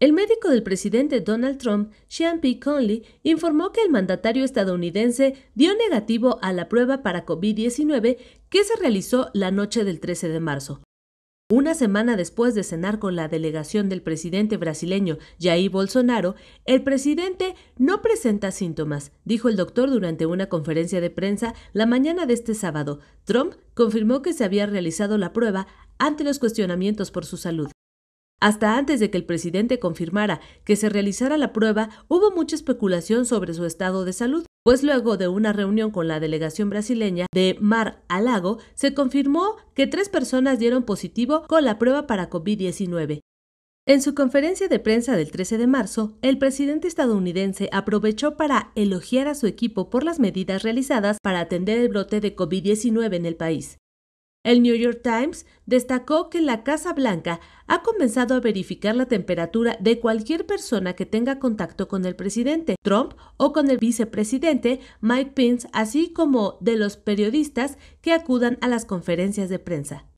El médico del presidente Donald Trump, Sean P. Conley, informó que el mandatario estadounidense dio negativo a la prueba para COVID-19 que se realizó la noche del 13 de marzo. Una semana después de cenar con la delegación del presidente brasileño Jair Bolsonaro, el presidente no presenta síntomas, dijo el doctor durante una conferencia de prensa la mañana de este sábado. Trump confirmó que se había realizado la prueba ante los cuestionamientos por su salud. Hasta antes de que el presidente confirmara que se realizara la prueba, hubo mucha especulación sobre su estado de salud, pues luego de una reunión con la delegación brasileña de Mar a Lago, se confirmó que tres personas dieron positivo con la prueba para COVID-19. En su conferencia de prensa del 13 de marzo, el presidente estadounidense aprovechó para elogiar a su equipo por las medidas realizadas para atender el brote de COVID-19 en el país. El New York Times destacó que la Casa Blanca ha comenzado a verificar la temperatura de cualquier persona que tenga contacto con el presidente Trump o con el vicepresidente Mike Pence, así como de los periodistas que acudan a las conferencias de prensa.